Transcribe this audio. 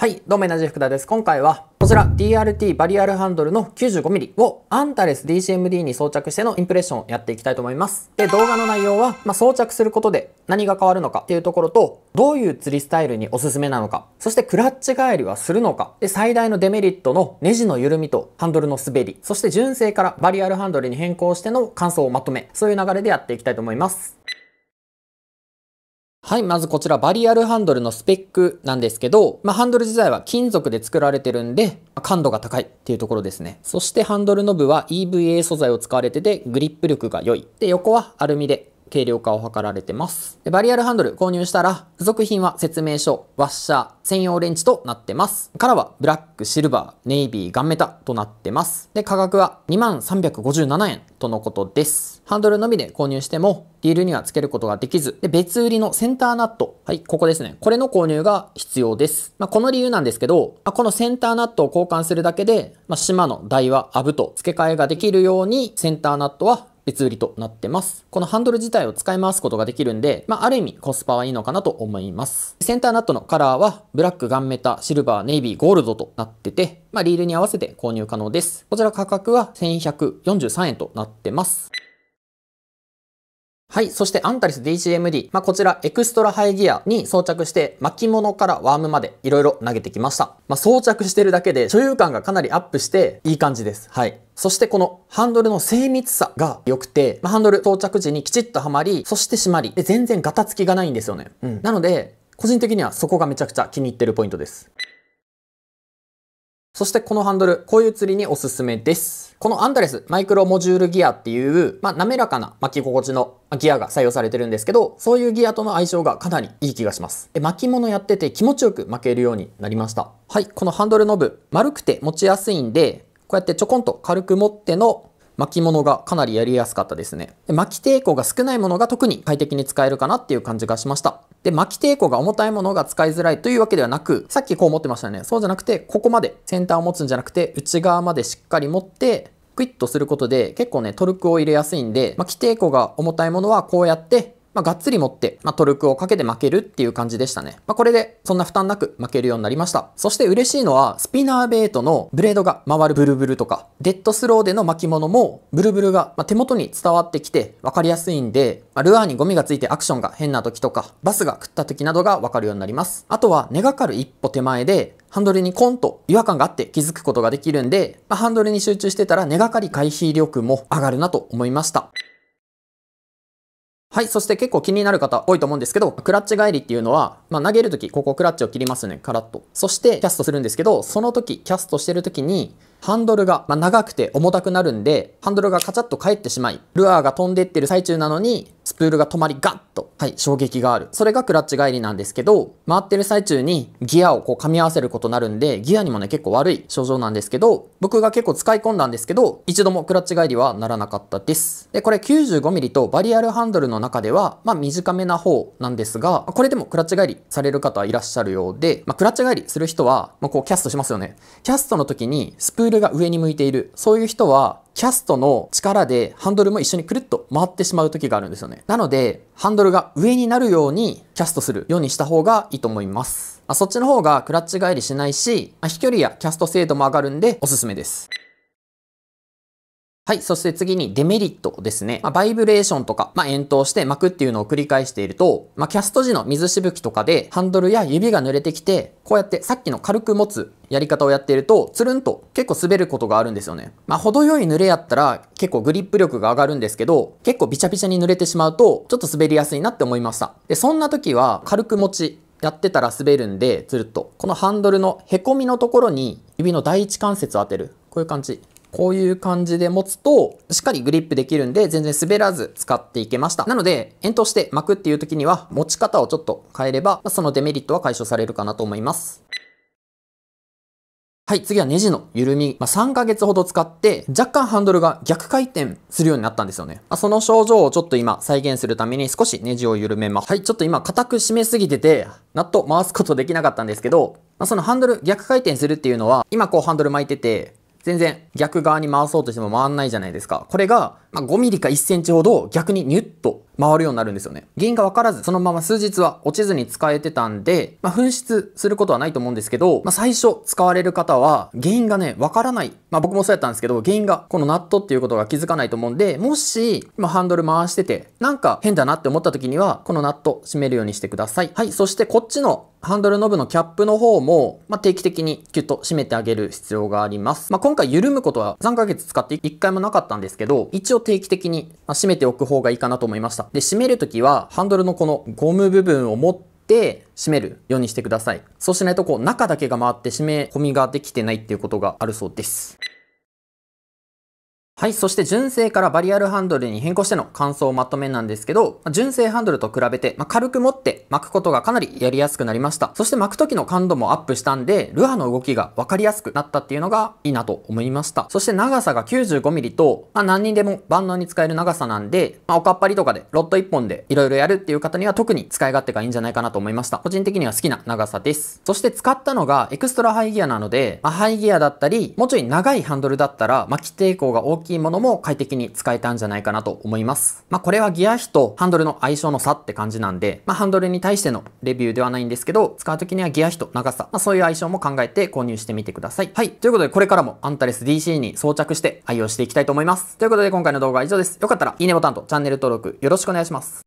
はい、どうもエナジー福田です。今回はこちら DRT バリアルハンドルの 95mm をアンタレス DCMD に装着してのインプレッションをやっていきたいと思います。で、動画の内容は、まあ、装着することで何が変わるのかっていうところと、どういう釣りスタイルにおすすめなのか、そしてクラッチ返りはするのか、で、最大のデメリットのネジの緩みとハンドルの滑り、そして純正からバリアルハンドルに変更しての感想をまとめ、そういう流れでやっていきたいと思います。はい、まずこちらバリアルハンドルのスペックなんですけど、まあ、ハンドル自体は金属で作られてるんで、感度が高いっていうところですね。そしてハンドルノブは EVA 素材を使われてて、グリップ力が良い。で、横はアルミで軽量化を図られてます。でバリアルハンドル購入したら、付属品は説明書、ワッシャー、専用レンチとなってます。カラーはブラック、シルバー、ネイビー、ガンメタとなってます。で、価格は2357円とのことです。ハンドルのみで購入しても、ディールには付けることができず、で、別売りのセンターナット。はい、ここですね。これの購入が必要です。まあ、この理由なんですけど、あこのセンターナットを交換するだけで、まあ、島の台はアブと付け替えができるように、センターナットは別売りとなってます。このハンドル自体を使い回すことができるんで、まあ、ある意味コスパはいいのかなと思います。センターナットのカラーは、ブラック、ガンメタ、シルバー、ネイビー、ゴールドとなってて、まあ、リールに合わせて購入可能です。こちら価格は1143円となってます。はい。そして、アンタリス DCMD。まあ、こちら、エクストラハイギアに装着して、巻物からワームまで、いろいろ投げてきました。まあ、装着してるだけで、所有感がかなりアップして、いい感じです。はい。そしてこのハンドルの精密さが良くて、まあ、ハンドル装着時にきちっとはまり、そして締まり、で全然ガタつきがないんですよね。うん。なので、個人的にはそこがめちゃくちゃ気に入ってるポイントです。そしてこのハンドル、こういう釣りにおすすめです。このアンダレスマイクロモジュールギアっていう、まあ、滑らかな巻き心地のギアが採用されてるんですけど、そういうギアとの相性がかなりいい気がします。で巻き物やってて気持ちよく巻けるようになりました。はい、このハンドルノブ、丸くて持ちやすいんで、こうやってちょこんと軽く持っての巻物がかなりやりやすかったですね。巻き抵抗が少ないものが特に快適に使えるかなっていう感じがしました。で、巻き抵抗が重たいものが使いづらいというわけではなく、さっきこう持ってましたね。そうじゃなくて、ここまで先端を持つんじゃなくて、内側までしっかり持って、クイッとすることで結構ね、トルクを入れやすいんで、巻き抵抗が重たいものはこうやってまあ、がっつり持って、まあ、トルクをかけて負けるっていう感じでしたね。まあ、これでそんな負担なく負けるようになりました。そして嬉しいのは、スピナーベイトのブレードが回るブルブルとか、デッドスローでの巻物もブルブルが手元に伝わってきてわかりやすいんで、まあ、ルアーにゴミがついてアクションが変な時とか、バスが食った時などがわかるようになります。あとは、根がかる一歩手前で、ハンドルにコンと違和感があって気づくことができるんで、まあ、ハンドルに集中してたら根がかり回避力も上がるなと思いました。はい。そして結構気になる方多いと思うんですけど、クラッチ返りっていうのは、まあ、投げるとき、ここクラッチを切りますね。カラッと。そしてキャストするんですけど、その時、キャストしてる時に、ハンドルが、まあ、長くて重たくなるんで、ハンドルがカチャッと返ってしまい、ルアーが飛んでってる最中なのに、スプールが止まりガッと、はい、衝撃がある。それがクラッチ返りなんですけど、回ってる最中にギアをこう噛み合わせることになるんで、ギアにもね、結構悪い症状なんですけど、僕が結構使い込んだんですけど、一度もクラッチ返りはならなかったです。で、これ 95mm とバリアルハンドルの中では、まあ短めな方なんですが、これでもクラッチ返りされる方はいらっしゃるようで、まあクラッチ返りする人は、まあこうキャストしますよね。キャストの時にスプールールが上に向いている。そういう人は、キャストの力でハンドルも一緒にくるっと回ってしまう時があるんですよね。なので、ハンドルが上になるようにキャストするようにした方がいいと思います。あそっちの方がクラッチ返りしないし、飛距離やキャスト精度も上がるんでおすすめです。はい。そして次にデメリットですね。まあ、バイブレーションとか、まあ、遠投して巻くっていうのを繰り返していると、まあ、キャスト時の水しぶきとかでハンドルや指が濡れてきて、こうやってさっきの軽く持つやり方をやっていると、つるんと結構滑ることがあるんですよね。まあ、程よい濡れやったら結構グリップ力が上がるんですけど、結構びちゃびちゃに濡れてしまうと、ちょっと滑りやすいなって思いました。で、そんな時は軽く持ち、やってたら滑るんで、つるっと。このハンドルのへこみのところに指の第一関節を当てる。こういう感じ。こういう感じで持つと、しっかりグリップできるんで、全然滑らず使っていけました。なので、遠投して巻くっていう時には、持ち方をちょっと変えれば、そのデメリットは解消されるかなと思います。はい、次はネジの緩み。まあ、3ヶ月ほど使って、若干ハンドルが逆回転するようになったんですよね。まあ、その症状をちょっと今再現するために少しネジを緩めます。はい、ちょっと今固く締めすぎてて、ナット回すことできなかったんですけど、まあ、そのハンドル逆回転するっていうのは、今こうハンドル巻いてて、全然逆側に回そうとしても回んないじゃないですか。これが、ま5ミリか1センチほど逆にニュッと回るようになるんですよね。原因がわからず、そのまま数日は落ちずに使えてたんで、まあ、紛失することはないと思うんですけど、まあ、最初使われる方は、原因がね、わからない。まあ、僕もそうやったんですけど、原因がこのナットっていうことが気づかないと思うんで、もし、今ハンドル回してて、なんか変だなって思った時には、このナット閉めるようにしてください。はい、そしてこっちのハンドルノブのキャップの方も、まあ、定期的にキュッと締めてあげる必要があります。まあ、今回緩むことは3ヶ月使って1回もなかったんですけど、一応定期的に締めておく方がいいかなと思いました。で、締めるときはハンドルのこのゴム部分を持ってて締めるようにしてください。そうしないとこう中だけが回って締め込みができてないっていうことがあるそうです。はい。そして純正からバリアルハンドルに変更しての感想をまとめなんですけど、純正ハンドルと比べて、ま軽く持って巻くことがかなりやりやすくなりました。そして巻く時の感度もアップしたんで、ルアーの動きが分かりやすくなったっていうのがいいなと思いました。そして長さが 95mm と、まあ、何人でも万能に使える長さなんで、まあ、おかっぱりとかでロッド1本で色々やるっていう方には特に使い勝手がいいんじゃないかなと思いました。個人的には好きな長さです。そして使ったのがエクストラハイギアなので、まあ、ハイギアだったり、もうちょい長いハンドルだったら、巻き抵抗が大きいきいものも快適に使えたんじゃないかなと思います。まあ、これはギア比とハンドルの相性の差って感じなんで、まあ、ハンドルに対してのレビューではないんですけど、使う時にはギア比と長さ、まあ、そういう相性も考えて購入してみてください。はい。ということで、これからもアンタレス DC に装着して愛用していきたいと思います。ということで、今回の動画は以上です。よかったら、いいねボタンとチャンネル登録よろしくお願いします。